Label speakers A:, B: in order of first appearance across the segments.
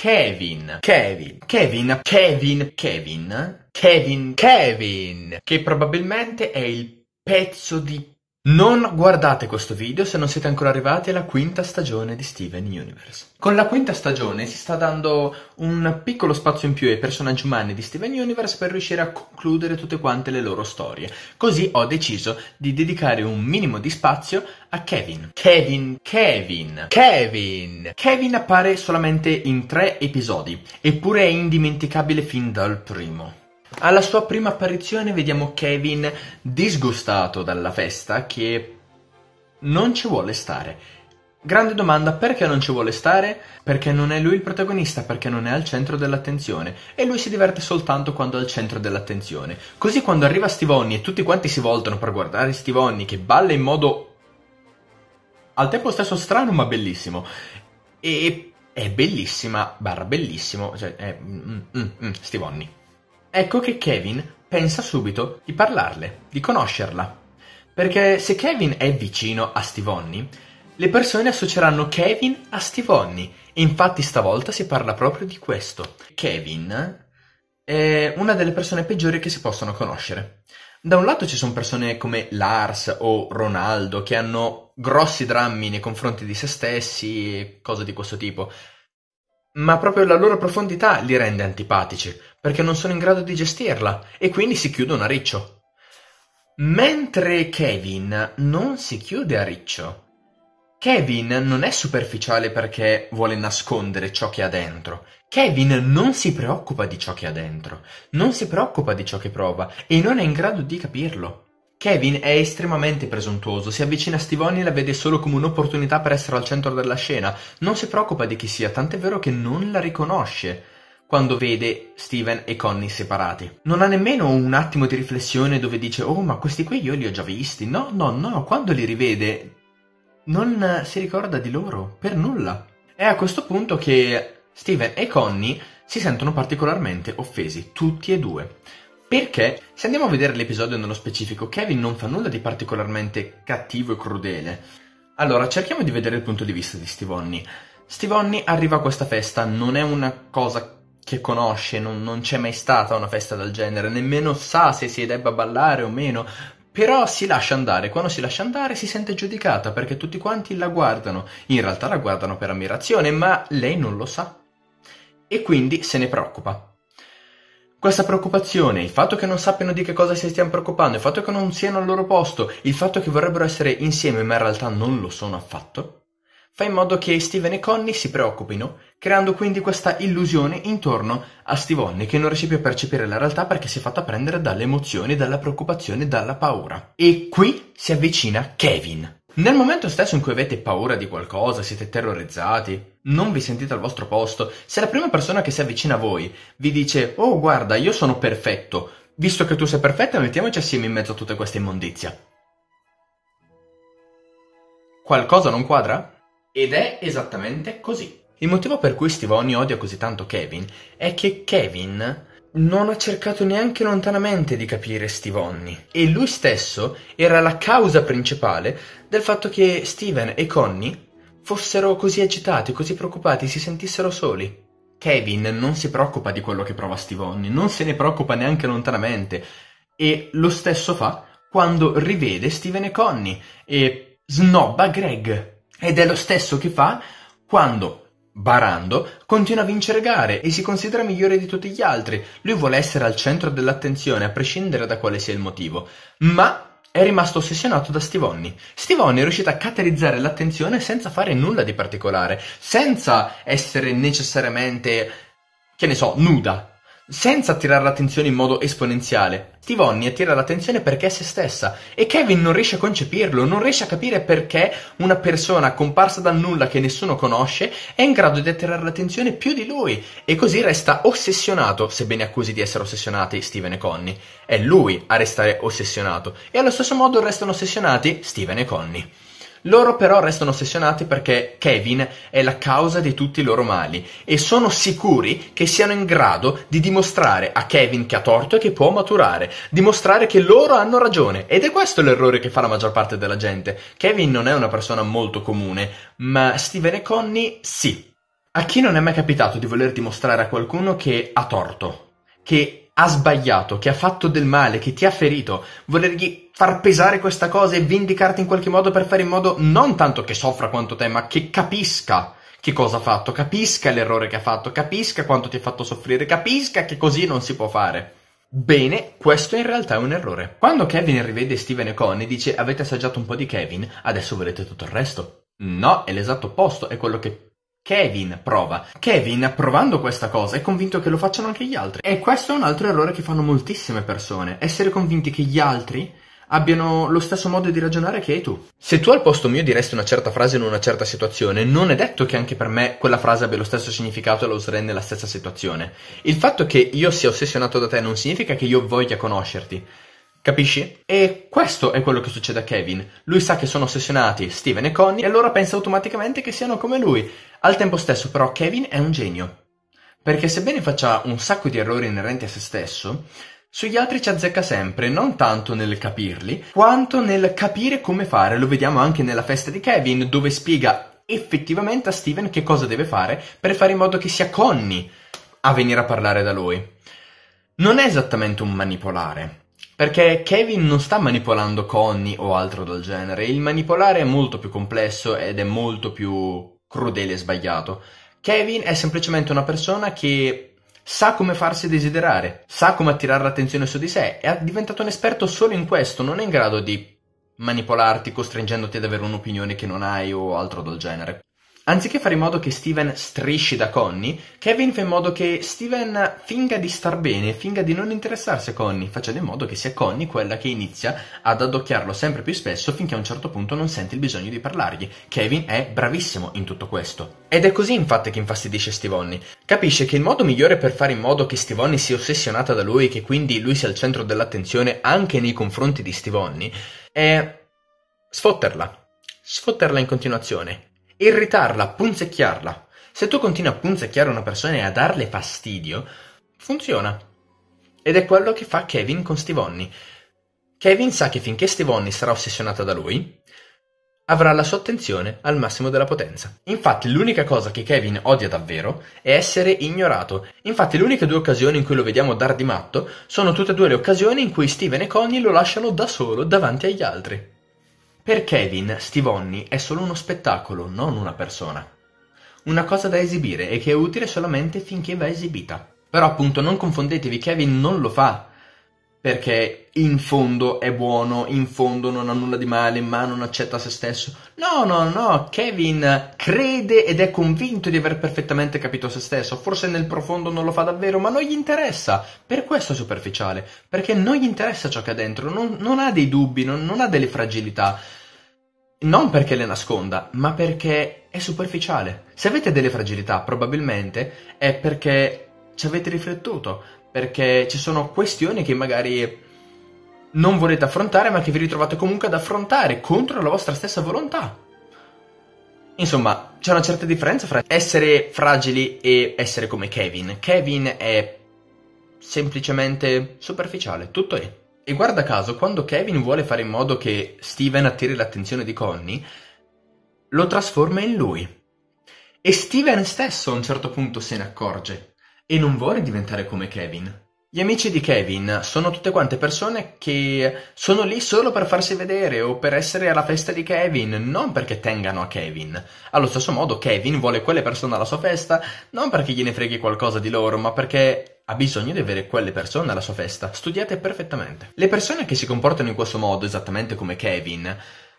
A: Kevin, Kevin, Kevin, Kevin, Kevin, Kevin, Kevin, che probabilmente è il pezzo di non guardate questo video se non siete ancora arrivati alla quinta stagione di Steven Universe. Con la quinta stagione si sta dando un piccolo spazio in più ai personaggi umani di Steven Universe per riuscire a concludere tutte quante le loro storie. Così ho deciso di dedicare un minimo di spazio a Kevin. Kevin, Kevin, Kevin! Kevin appare solamente in tre episodi, eppure è indimenticabile fin dal primo. Alla sua prima apparizione vediamo Kevin disgustato dalla festa che non ci vuole stare. Grande domanda, perché non ci vuole stare? Perché non è lui il protagonista, perché non è al centro dell'attenzione e lui si diverte soltanto quando è al centro dell'attenzione. Così quando arriva Stivonni e tutti quanti si voltano per guardare Stivonni che balla in modo al tempo stesso strano ma bellissimo e è bellissima, barra bellissimo, cioè è mm, mm, mm, Stivonni. Ecco che Kevin pensa subito di parlarle, di conoscerla. Perché se Kevin è vicino a Stivonni, le persone associeranno Kevin a Stivonni. E infatti stavolta si parla proprio di questo. Kevin è una delle persone peggiori che si possono conoscere. Da un lato ci sono persone come Lars o Ronaldo che hanno grossi drammi nei confronti di se stessi e cose di questo tipo, ma proprio la loro profondità li rende antipatici perché non sono in grado di gestirla e quindi si chiudono a riccio. Mentre Kevin non si chiude a riccio. Kevin non è superficiale perché vuole nascondere ciò che ha dentro. Kevin non si preoccupa di ciò che ha dentro, non si preoccupa di ciò che prova e non è in grado di capirlo. Kevin è estremamente presuntuoso, si avvicina a Stivoni e la vede solo come un'opportunità per essere al centro della scena, non si preoccupa di chi sia, tant'è vero che non la riconosce quando vede Steven e Connie separati. Non ha nemmeno un attimo di riflessione dove dice oh ma questi qui io li ho già visti. No, no, no, quando li rivede non si ricorda di loro per nulla. È a questo punto che Steven e Connie si sentono particolarmente offesi, tutti e due. Perché se andiamo a vedere l'episodio nello specifico, Kevin non fa nulla di particolarmente cattivo e crudele. Allora, cerchiamo di vedere il punto di vista di Stivonni. Stivonni arriva a questa festa, non è una cosa che conosce, non, non c'è mai stata una festa del genere, nemmeno sa se si debba ballare o meno, però si lascia andare, quando si lascia andare si sente giudicata perché tutti quanti la guardano, in realtà la guardano per ammirazione, ma lei non lo sa e quindi se ne preoccupa. Questa preoccupazione, il fatto che non sappiano di che cosa si stiano preoccupando, il fatto che non siano al loro posto, il fatto che vorrebbero essere insieme ma in realtà non lo sono affatto, fa in modo che Steven e Connie si preoccupino, creando quindi questa illusione intorno a Stivonni che non riesce più a percepire la realtà perché si è fatta prendere dalle emozioni, dalla preoccupazione, dalla paura. E qui si avvicina Kevin. Nel momento stesso in cui avete paura di qualcosa, siete terrorizzati, non vi sentite al vostro posto, se la prima persona che si avvicina a voi vi dice Oh guarda, io sono perfetto, visto che tu sei perfetta, mettiamoci assieme in mezzo a tutta questa immondizia. Qualcosa non quadra? Ed è esattamente così. Il motivo per cui Stivoni odia così tanto Kevin è che Kevin non ha cercato neanche lontanamente di capire Stivonni e lui stesso era la causa principale del fatto che Steven e Connie fossero così agitati, così preoccupati, si sentissero soli. Kevin non si preoccupa di quello che prova Stivonni, non se ne preoccupa neanche lontanamente e lo stesso fa quando rivede Steven e Connie e snobba Greg. Ed è lo stesso che fa quando Barando continua a vincere gare e si considera migliore di tutti gli altri. Lui vuole essere al centro dell'attenzione, a prescindere da quale sia il motivo. Ma è rimasto ossessionato da Stivonni. Stivonni è riuscito a catalizzare l'attenzione senza fare nulla di particolare, senza essere necessariamente, che ne so, nuda, senza attirare l'attenzione in modo esponenziale, Steve Tivonni attira l'attenzione perché è se stessa e Kevin non riesce a concepirlo, non riesce a capire perché una persona comparsa dal nulla che nessuno conosce è in grado di attirare l'attenzione più di lui e così resta ossessionato, sebbene accusi di essere ossessionati Steven e Connie. È lui a restare ossessionato e allo stesso modo restano ossessionati Steven e Connie. Loro però restano ossessionati perché Kevin è la causa di tutti i loro mali e sono sicuri che siano in grado di dimostrare a Kevin che ha torto e che può maturare, dimostrare che loro hanno ragione ed è questo l'errore che fa la maggior parte della gente. Kevin non è una persona molto comune, ma Steven e Connie sì. A chi non è mai capitato di voler dimostrare a qualcuno che ha torto, che ha sbagliato, che ha fatto del male, che ti ha ferito, volergli far pesare questa cosa e vendicarti in qualche modo per fare in modo non tanto che soffra quanto te, ma che capisca che cosa ha fatto, capisca l'errore che ha fatto, capisca quanto ti ha fatto soffrire, capisca che così non si può fare. Bene, questo in realtà è un errore. Quando Kevin rivede Steven e Connie dice avete assaggiato un po' di Kevin, adesso volete tutto il resto. No, è l'esatto opposto, è quello che Kevin prova. Kevin, provando questa cosa, è convinto che lo facciano anche gli altri. E questo è un altro errore che fanno moltissime persone, essere convinti che gli altri abbiano lo stesso modo di ragionare che hai tu. Se tu al posto mio diresti una certa frase in una certa situazione, non è detto che anche per me quella frase abbia lo stesso significato e la userei nella stessa situazione. Il fatto che io sia ossessionato da te non significa che io voglia conoscerti. Capisci? E questo è quello che succede a Kevin. Lui sa che sono ossessionati Steven e Connie e allora pensa automaticamente che siano come lui. Al tempo stesso però Kevin è un genio, perché sebbene faccia un sacco di errori inerenti a se stesso, sugli altri ci azzecca sempre, non tanto nel capirli, quanto nel capire come fare. Lo vediamo anche nella festa di Kevin, dove spiega effettivamente a Steven che cosa deve fare per fare in modo che sia Connie a venire a parlare da lui. Non è esattamente un manipolare, perché Kevin non sta manipolando Connie o altro del genere, il manipolare è molto più complesso ed è molto più crudele e sbagliato. Kevin è semplicemente una persona che sa come farsi desiderare, sa come attirare l'attenzione su di sé, e è diventato un esperto solo in questo, non è in grado di manipolarti costringendoti ad avere un'opinione che non hai o altro del genere. Anziché fare in modo che Steven strisci da Connie, Kevin fa in modo che Steven finga di star bene, finga di non interessarsi a Connie, facendo in modo che sia Connie quella che inizia ad adocchiarlo sempre più spesso finché a un certo punto non sente il bisogno di parlargli. Kevin è bravissimo in tutto questo. Ed è così infatti che infastidisce Stivonni. Capisce che il modo migliore per fare in modo che Stivonni sia ossessionata da lui e che quindi lui sia al centro dell'attenzione anche nei confronti di Stivonni è sfotterla. Sfotterla in continuazione, irritarla, punzecchiarla. Se tu continui a punzecchiare una persona e a darle fastidio, funziona. Ed è quello che fa Kevin con Stivonni. Kevin sa che finché Stivonni sarà ossessionata da lui, avrà la sua attenzione al massimo della potenza. Infatti l'unica cosa che Kevin odia davvero è essere ignorato. Infatti le uniche due occasioni in cui lo vediamo dar di matto sono tutte e due le occasioni in cui Steven e Connie lo lasciano da solo davanti agli altri. Per Kevin, Stivonni è solo uno spettacolo, non una persona. Una cosa da esibire e che è utile solamente finché va esibita. Però appunto non confondetevi, Kevin non lo fa perché in fondo è buono, in fondo non ha nulla di male, ma non accetta se stesso. No, no, no, Kevin crede ed è convinto di aver perfettamente capito se stesso, forse nel profondo non lo fa davvero, ma non gli interessa, per questo è superficiale, perché non gli interessa ciò che ha dentro, non, non ha dei dubbi, non, non ha delle fragilità, non perché le nasconda, ma perché è superficiale. Se avete delle fragilità, probabilmente è perché ci avete riflettuto, perché ci sono questioni che magari non volete affrontare, ma che vi ritrovate comunque ad affrontare contro la vostra stessa volontà. Insomma, c'è una certa differenza fra essere fragili e essere come Kevin. Kevin è semplicemente superficiale, tutto è. E guarda caso, quando Kevin vuole fare in modo che Steven attiri l'attenzione di Connie, lo trasforma in lui. E Steven stesso a un certo punto se ne accorge e non vuole diventare come Kevin. Gli amici di Kevin sono tutte quante persone che sono lì solo per farsi vedere o per essere alla festa di Kevin, non perché tengano a Kevin. Allo stesso modo Kevin vuole quelle persone alla sua festa non perché gliene freghi qualcosa di loro, ma perché ha bisogno di avere quelle persone alla sua festa, studiate perfettamente. Le persone che si comportano in questo modo, esattamente come Kevin,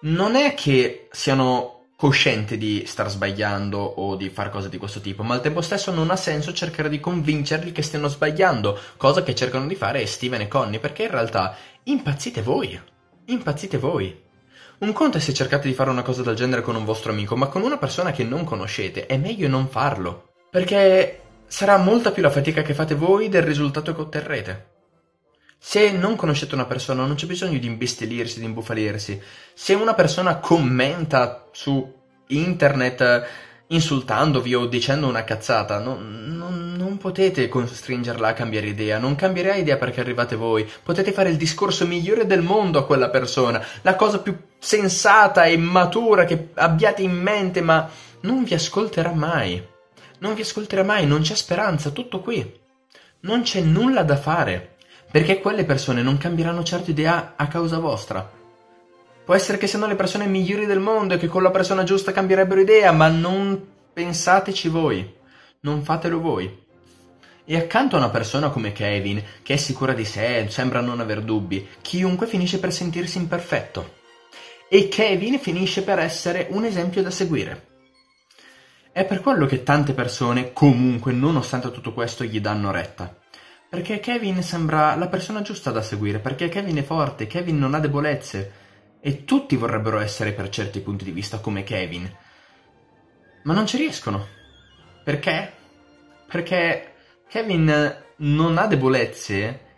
A: non è che siano cosciente di star sbagliando o di fare cose di questo tipo, ma al tempo stesso non ha senso cercare di convincerli che stiano sbagliando, cosa che cercano di fare Steven e Connie, perché in realtà impazzite voi, impazzite voi. Un conto è se cercate di fare una cosa del genere con un vostro amico, ma con una persona che non conoscete è meglio non farlo, perché sarà molta più la fatica che fate voi del risultato che otterrete. Se non conoscete una persona, non c'è bisogno di imbestilirsi, di imbufalirsi. Se una persona commenta su internet eh, insultandovi o dicendo una cazzata, non, non, non potete costringerla a cambiare idea, non cambierà idea perché arrivate voi, potete fare il discorso migliore del mondo a quella persona, la cosa più sensata e matura che abbiate in mente, ma non vi ascolterà mai. Non vi ascolterà mai, non c'è speranza, tutto qui. Non c'è nulla da fare, perché quelle persone non cambieranno certo idea a causa vostra. Può essere che siano le persone migliori del mondo e che con la persona giusta cambierebbero idea, ma non pensateci voi, non fatelo voi. E accanto a una persona come Kevin, che è sicura di sé, sembra non aver dubbi, chiunque finisce per sentirsi imperfetto. E Kevin finisce per essere un esempio da seguire. È per quello che tante persone, comunque, nonostante tutto questo, gli danno retta. Perché Kevin sembra la persona giusta da seguire, perché Kevin è forte, Kevin non ha debolezze e tutti vorrebbero essere per certi punti di vista come Kevin. Ma non ci riescono. Perché? Perché Kevin non ha debolezze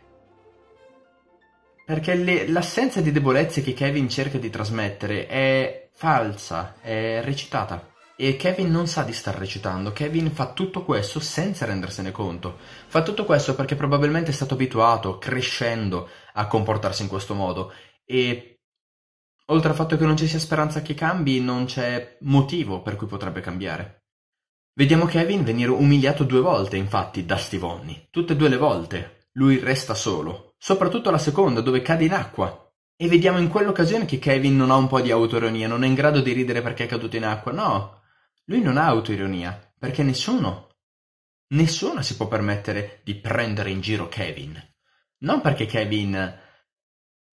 A: perché le, l'assenza di debolezze che Kevin cerca di trasmettere è falsa, è recitata. E Kevin non sa di star recitando, Kevin fa tutto questo senza rendersene conto. Fa tutto questo perché probabilmente è stato abituato, crescendo, a comportarsi in questo modo. E oltre al fatto che non ci sia speranza che cambi, non c'è motivo per cui potrebbe cambiare. Vediamo Kevin venire umiliato due volte, infatti, da Stivonni. Tutte e due le volte. Lui resta solo. Soprattutto la seconda, dove cade in acqua, e vediamo in quell'occasione che Kevin non ha un po' di autoironia, non è in grado di ridere perché è caduto in acqua, no. Lui non ha autoironia, perché nessuno, nessuno si può permettere di prendere in giro Kevin. Non perché Kevin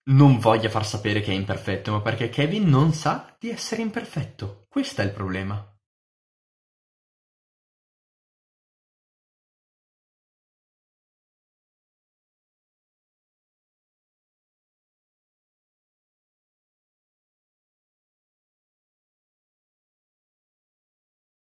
A: non voglia far sapere che è imperfetto, ma perché Kevin non sa di essere imperfetto. Questo è il problema.